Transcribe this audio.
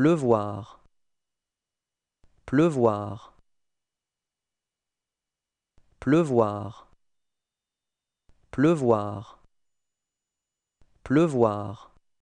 pleuvoir pleuvoir pleuvoir pleuvoir pleuvoir